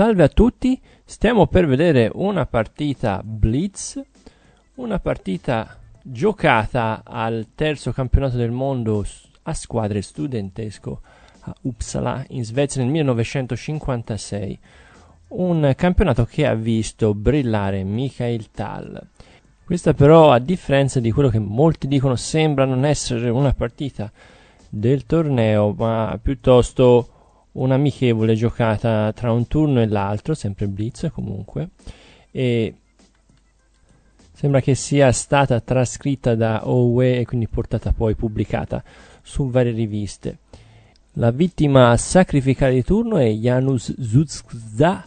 Salve a tutti, stiamo per vedere una partita Blitz, una partita giocata al terzo campionato del mondo a squadre studentesco a Uppsala in Svezia nel 1956, un campionato che ha visto brillare Michael Tal. Questa però, a differenza di quello che molti dicono, sembra non essere una partita del torneo, ma piuttosto un'amichevole giocata tra un turno e l'altro, sempre blitz comunque, e sembra che sia stata trascritta da Owe e quindi portata poi pubblicata su varie riviste. La vittima sacrificata di turno è Janus Zuzza,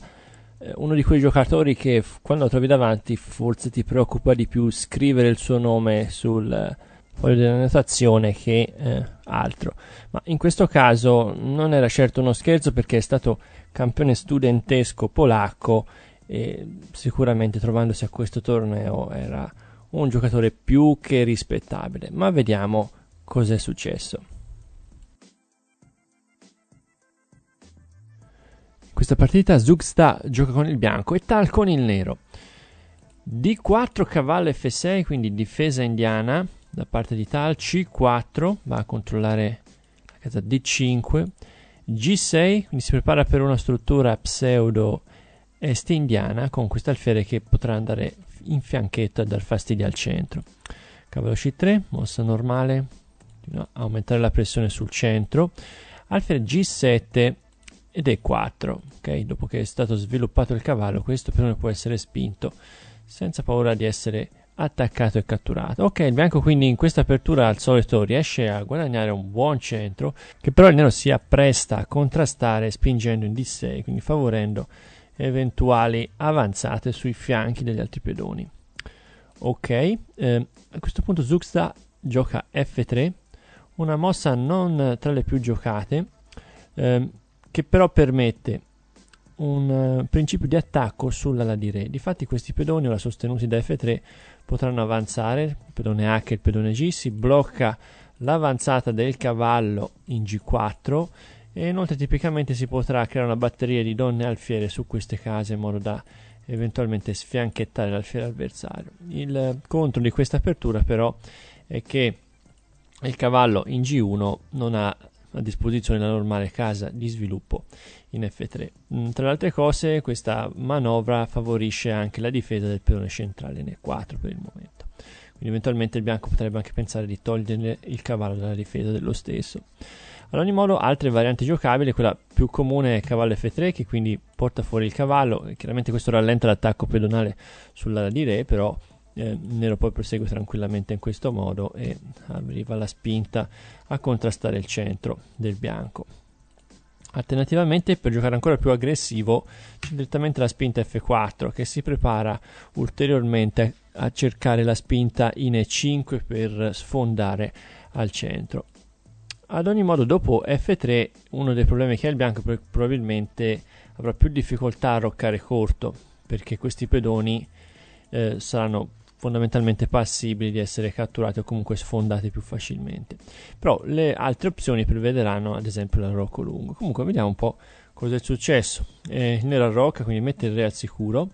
eh, uno di quei giocatori che quando lo trovi davanti forse ti preoccupa di più scrivere il suo nome sul, voglio dire, una natazione che eh, altro. Ma in questo caso non era certo uno scherzo perché è stato campione studentesco polacco e sicuramente trovandosi a questo torneo era un giocatore più che rispettabile. Ma vediamo cos'è successo. In questa partita Zugsta gioca con il bianco e Tal con il nero. D4 cavallo F6, quindi difesa indiana da parte di Tal, C4 va a controllare la casa D5, G6 quindi si prepara per una struttura pseudo est indiana con questo alfiere che potrà andare in fianchetto e dar fastidio al centro. Cavallo C3, mossa normale, no, aumentare la pressione sul centro, alfiere G7 ed E4, ok? Dopo che è stato sviluppato il cavallo questo pedone può essere spinto senza paura di essere attaccato e catturato. Ok, il bianco quindi in questa apertura al solito riesce a guadagnare un buon centro, che però il nero si appresta a contrastare spingendo in D6, quindi favorendo eventuali avanzate sui fianchi degli altri pedoni. Ok, eh, a questo punto Zuxta gioca F3, una mossa non tra le più giocate, eh, che però permette un eh, principio di attacco sull'ala di re. Difatti questi pedoni, ora sostenuti da F3, potranno avanzare, il pedone H e il pedone G, si blocca l'avanzata del cavallo in G4 e inoltre tipicamente si potrà creare una batteria di donne alfiere su queste case in modo da eventualmente sfianchettare l'alfiere avversario. Il contro di questa apertura però è che il cavallo in G1 non ha a disposizione la normale casa di sviluppo in F3. Mm, tra le altre cose, questa manovra favorisce anche la difesa del pedone centrale in E4 per il momento. Quindi eventualmente il bianco potrebbe anche pensare di togliere il cavallo dalla difesa dello stesso. Ad ogni modo, altre varianti giocabili, quella più comune è cavallo F3 che quindi porta fuori il cavallo, chiaramente questo rallenta l'attacco pedonale sull'ala di re, però eh, Nero poi prosegue tranquillamente in questo modo e arriva la spinta a contrastare il centro del bianco. Alternativamente, per giocare ancora più aggressivo, c'è direttamente la spinta F4 che si prepara ulteriormente a cercare la spinta in E5 per sfondare al centro. Ad ogni modo, dopo F3, uno dei problemi che ha il bianco probabilmente avrà più difficoltà a roccare corto perché questi pedoni eh, saranno fondamentalmente passibili di essere catturati o comunque sfondati più facilmente. Però le altre opzioni prevederanno ad esempio l'arrocco lungo. Comunque vediamo un po' cosa è successo. Eh, nella rocca, quindi mette il re al sicuro,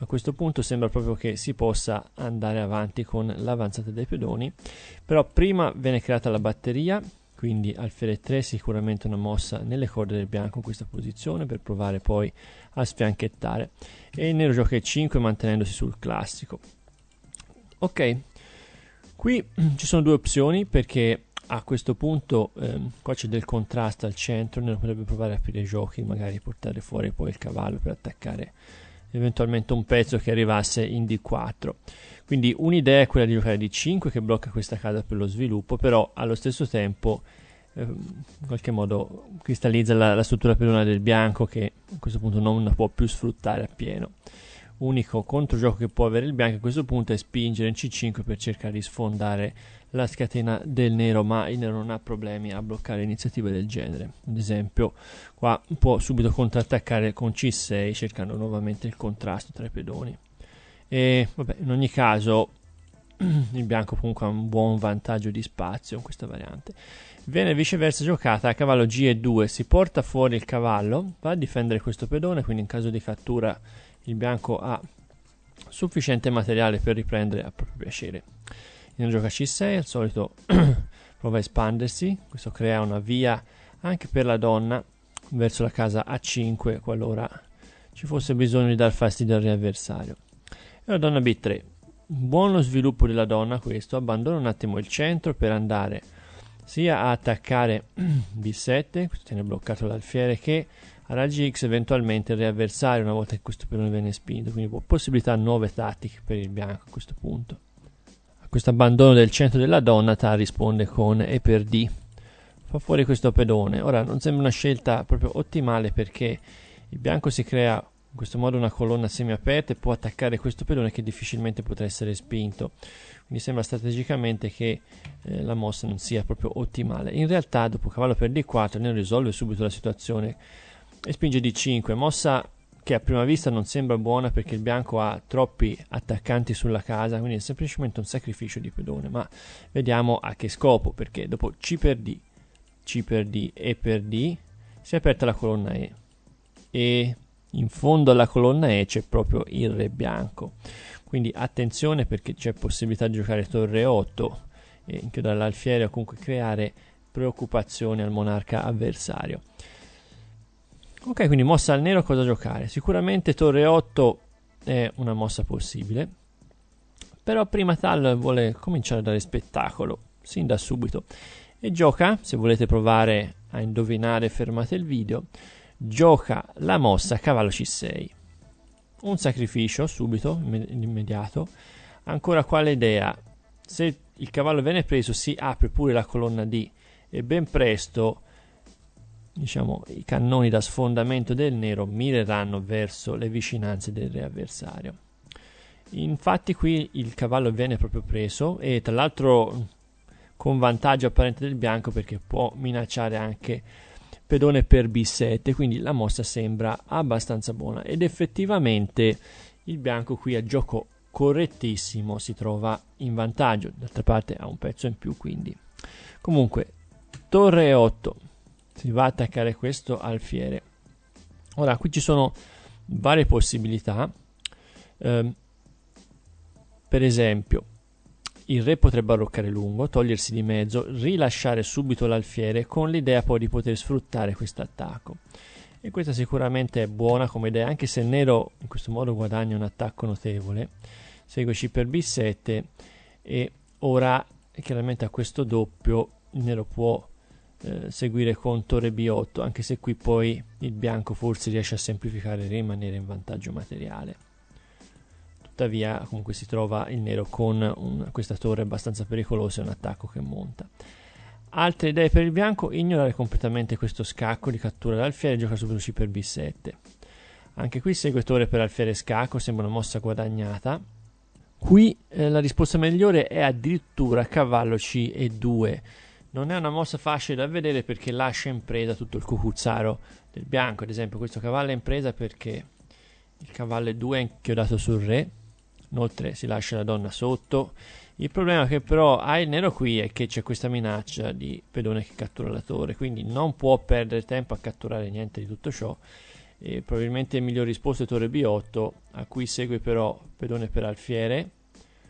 a questo punto sembra proprio che si possa andare avanti con l'avanzata dei pedoni, però prima viene creata la batteria, quindi alfiere 3 sicuramente una mossa nelle corde del bianco in questa posizione per provare poi a sfianchettare e il nero gioca e 5 mantenendosi sul classico Ok, qui ci sono due opzioni perché a questo punto ehm, qua c'è del contrasto al centro, noi potrebbe provare a aprire i giochi, magari portare fuori poi il cavallo per attaccare eventualmente un pezzo che arrivasse in D4. Quindi un'idea è quella di giocare D5 che blocca questa casa per lo sviluppo, però allo stesso tempo ehm, in qualche modo cristallizza la, la struttura pedonale del bianco che a questo punto non la può più sfruttare appieno. Unico controgioco che può avere il bianco a questo punto è spingere in C5 per cercare di sfondare la scatena del nero, ma il nero non ha problemi a bloccare iniziative del genere. Ad esempio, qua può subito contrattaccare con C6 cercando nuovamente il contrasto tra i pedoni. E vabbè, in ogni caso il bianco comunque ha un buon vantaggio di spazio in questa variante. Viene viceversa giocata a cavallo G2, si porta fuori il cavallo, va a difendere questo pedone, quindi in caso di cattura il bianco ha sufficiente materiale per riprendere a proprio piacere. In gioca C6, al solito prova a espandersi, questo crea una via anche per la donna verso la casa A5 qualora ci fosse bisogno di dar fastidio al all'avversario. E la donna B3, buono sviluppo della donna questo abbandona un attimo il centro per andare sia a attaccare B7 questo tiene bloccato l'alfiere che a raggi X eventualmente riavversare una volta che questo pilone viene spinto quindi possibilità nuove tattiche per il bianco a questo punto a questo abbandono del centro della donna Ta risponde con E per D fa fuori questo pedone ora non sembra una scelta proprio ottimale perché il bianco si crea in questo modo una colonna semiaperta può attaccare questo pedone che difficilmente potrà essere spinto. Quindi sembra strategicamente che eh, la mossa non sia proprio ottimale. In realtà dopo cavallo per d4 non risolve subito la situazione e spinge d5, mossa che a prima vista non sembra buona perché il bianco ha troppi attaccanti sulla casa, quindi è semplicemente un sacrificio di pedone, ma vediamo a che scopo, perché dopo C per D, C per D, E per D, si è aperta la colonna E, E, in fondo alla colonna E c'è proprio il re bianco quindi attenzione perché c'è possibilità di giocare torre 8 e anche dall'alfiere o comunque creare preoccupazioni al monarca avversario ok quindi mossa al nero cosa giocare sicuramente torre 8 è una mossa possibile però prima Tal vuole cominciare a dare spettacolo sin da subito e gioca se volete provare a indovinare fermate il video gioca la mossa cavallo c6. Un sacrificio subito, immediato. Ancora quale idea se il cavallo viene preso si apre pure la colonna D e ben presto diciamo, i cannoni da sfondamento del nero mireranno verso le vicinanze del re avversario. Infatti qui il cavallo viene proprio preso e tra l'altro con vantaggio apparente del bianco perché può minacciare anche pedone per b7 quindi la mossa sembra abbastanza buona ed effettivamente il bianco qui a gioco correttissimo si trova in vantaggio d'altra parte ha un pezzo in più quindi comunque torre 8 si va a attaccare questo alfiere ora qui ci sono varie possibilità eh, per esempio il re potrebbe arroccare lungo, togliersi di mezzo, rilasciare subito l'alfiere con l'idea poi di poter sfruttare questo attacco. E questa sicuramente è buona come idea, anche se nero in questo modo guadagna un attacco notevole. Segue C per B7 e ora chiaramente a questo doppio il nero può eh, seguire con torre B8, anche se qui poi il bianco forse riesce a semplificare e rimanere in vantaggio materiale tuttavia comunque si trova il nero con un, questa torre abbastanza pericolosa e un attacco che monta. Altre idee per il bianco, ignorare completamente questo scacco di cattura d'alfiere e giocare su veloci per b7. Anche qui segue torre per alfiere e scacco, sembra una mossa guadagnata. Qui eh, la risposta migliore è addirittura cavallo c e 2. Non è una mossa facile da vedere perché lascia in presa tutto il cucuzzaro del bianco. Ad esempio questo cavallo è in presa perché il cavallo e 2 è inchiodato sul re inoltre si lascia la donna sotto. Il problema che però ha il nero qui è che c'è questa minaccia di pedone che cattura la torre, quindi non può perdere tempo a catturare niente di tutto ciò. E probabilmente il miglior risposto è torre B8, a cui segue però pedone per alfiere.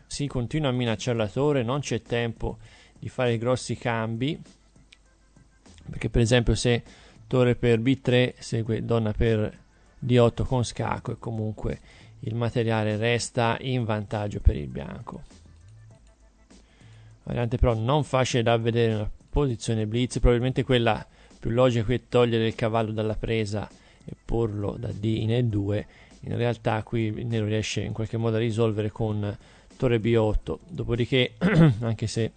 Si continua a minacciare la torre, non c'è tempo di fare grossi cambi, perché per esempio se torre per B3 segue donna per D8 con scacco e comunque il materiale resta in vantaggio per il bianco. Variante però non facile da vedere una posizione blitz, probabilmente quella più logica è togliere il cavallo dalla presa e porlo da D in E2, in realtà qui il nero riesce in qualche modo a risolvere con torre B8, dopodiché anche se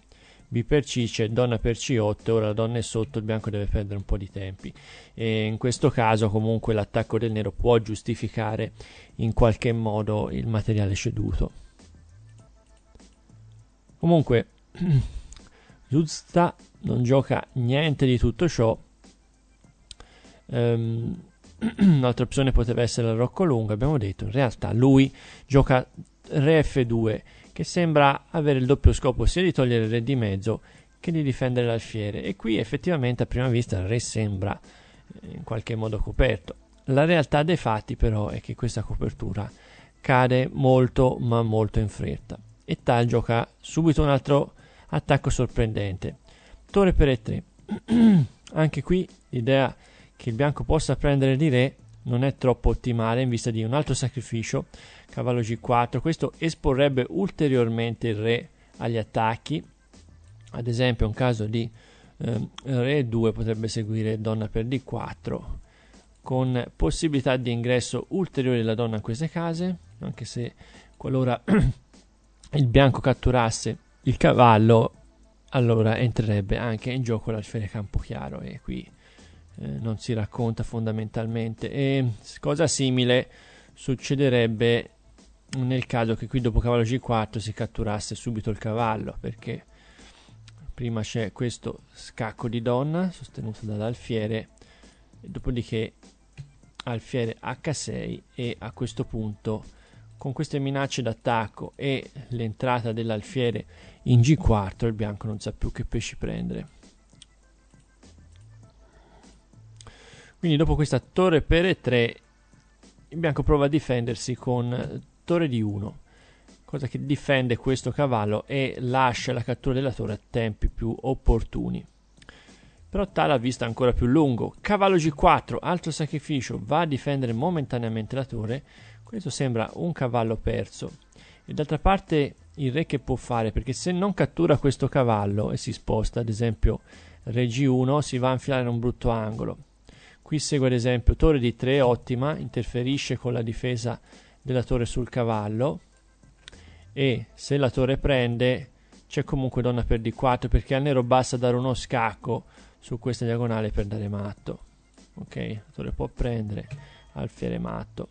B per C c'è donna per C8, ora la donna è sotto, il bianco deve perdere un po' di tempi. E in questo caso comunque l'attacco del nero può giustificare in qualche modo il materiale ceduto. Comunque Zuzta non gioca niente di tutto ciò. Um, un'altra opzione poteva essere la Rocco Lungo, abbiamo detto, in realtà lui gioca Re F2 che sembra avere il doppio scopo sia di togliere il re di mezzo che di difendere l'alfiere e qui effettivamente a prima vista il re sembra eh, in qualche modo coperto. La realtà dei fatti però è che questa copertura cade molto ma molto in fretta e Tal gioca subito un altro attacco sorprendente. Torre per E3. Anche qui l'idea che il bianco possa prendere di re non è troppo ottimale in vista di un altro sacrificio, cavallo g4, questo esporrebbe ulteriormente il re agli attacchi, ad esempio un caso di eh, re 2 potrebbe seguire donna per d4, con possibilità di ingresso ulteriore della donna in queste case, anche se qualora il bianco catturasse il cavallo, allora entrerebbe anche in gioco l'alfiere campo chiaro e qui eh, non si racconta fondamentalmente. E cosa simile succederebbe nel caso che qui dopo cavallo g4 si catturasse subito il cavallo, perché prima c'è questo scacco di donna sostenuto dall'alfiere, dopodiché alfiere h6 e a questo punto con queste minacce d'attacco e l'entrata dell'alfiere in g4 il bianco non sa più che pesci prendere. Quindi dopo questa torre per e 3, il bianco prova a difendersi con torre di 1, cosa che difende questo cavallo e lascia la cattura della torre a tempi più opportuni. Però Tala ha vista ancora più lungo. Cavallo G4, altro sacrificio, va a difendere momentaneamente la torre. Questo sembra un cavallo perso. E d'altra parte il re che può fare? Perché se non cattura questo cavallo e si sposta, ad esempio re G1, si va a infilare in un brutto angolo Qui segue ad esempio torre di 3, ottima, interferisce con la difesa della torre sul cavallo e se la torre prende c'è comunque donna per d4 perché al nero basta dare uno scacco su questa diagonale per dare matto. Ok, la torre può prendere, alfiere matto.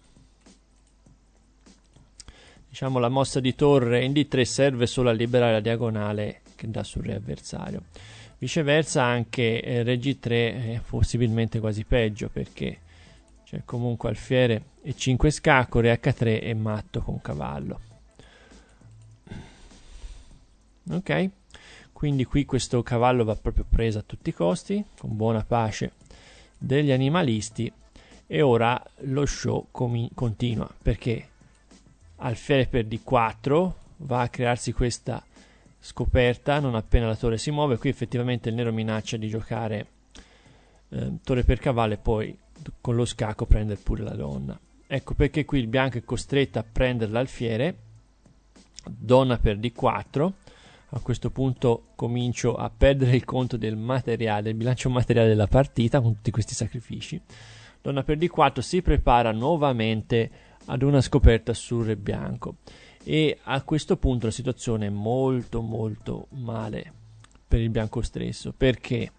Diciamo la mossa di torre in d3 serve solo a liberare la diagonale che dà sul re avversario. Viceversa anche eh, Regi 3 è possibilmente quasi peggio perché c'è comunque alfiere e 5 scacore, H3 e matto con cavallo. Ok, quindi qui questo cavallo va proprio preso a tutti i costi, con buona pace degli animalisti. E ora lo show com- continua perché alfiere per D4 va a crearsi questa scoperta non appena la torre si muove. Qui effettivamente il nero minaccia di giocare eh, torre per cavallo e poi con lo scacco prende pure la donna. Ecco perché qui il bianco è costretto a prendere l'alfiere, donna per d4. A questo punto comincio a perdere il conto del materiale, del bilancio materiale della partita con tutti questi sacrifici. Donna per d4 si prepara nuovamente ad una scoperta sul re bianco e a questo punto la situazione è molto molto male per il bianco stesso perché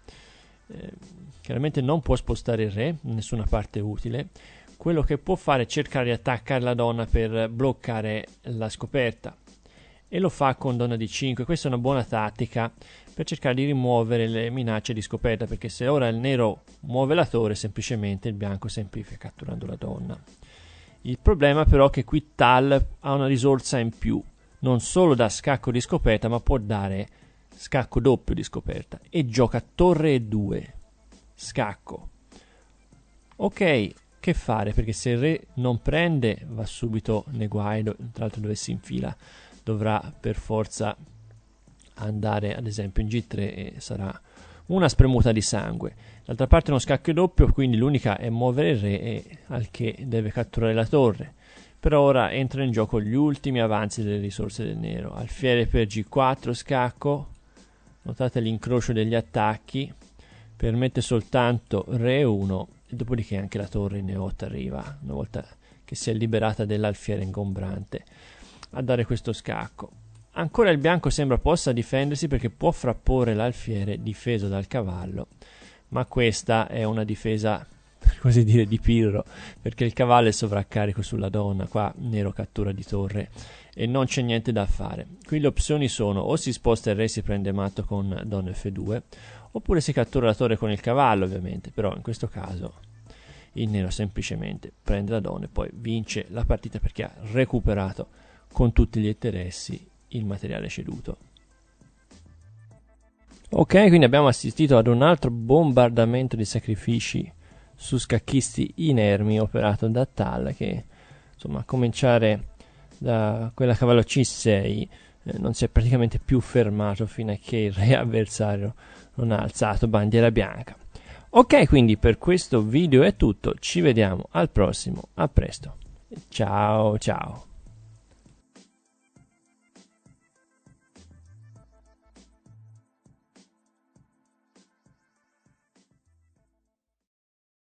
eh, chiaramente non può spostare il re nessuna parte utile quello che può fare è cercare di attaccare la donna per bloccare la scoperta e lo fa con donna di 5 questa è una buona tattica per cercare di rimuovere le minacce di scoperta perché se ora il nero muove la torre semplicemente il bianco semplifica catturando la donna il problema però è che qui Tal ha una risorsa in più, non solo da scacco di scoperta, ma può dare scacco doppio di scoperta e gioca torre e 2. Scacco. Ok, che fare? Perché se il re non prende va subito nei guai, tra l'altro dove si infila dovrà per forza andare ad esempio in G3 e sarà una spremuta di sangue. D'altra parte è uno scacchio doppio, quindi l'unica è muovere il re e al che deve catturare la torre. Per ora entrano in gioco gli ultimi avanzi delle risorse del nero. Alfiere per G4 scacco, notate l'incrocio degli attacchi, permette soltanto re 1 e dopodiché anche la torre in E8 arriva, una volta che si è liberata dell'alfiere ingombrante, a dare questo scacco. Ancora il bianco sembra possa difendersi perché può frapporre l'alfiere difeso dal cavallo ma questa è una difesa per così dire di Pirro perché il cavallo è sovraccarico sulla donna qua Nero cattura di torre e non c'è niente da fare qui le opzioni sono o si sposta il re e si prende matto con donna f2 oppure si cattura la torre con il cavallo ovviamente però in questo caso il nero semplicemente prende la donna e poi vince la partita perché ha recuperato con tutti gli interessi il materiale ceduto Ok, quindi abbiamo assistito ad un altro bombardamento di sacrifici su scacchisti inermi operato da Tal che insomma a cominciare da quella cavallo C6 eh, non si è praticamente più fermato fino a che il re avversario non ha alzato bandiera bianca. Ok, quindi per questo video è tutto, ci vediamo al prossimo, a presto. Ciao ciao.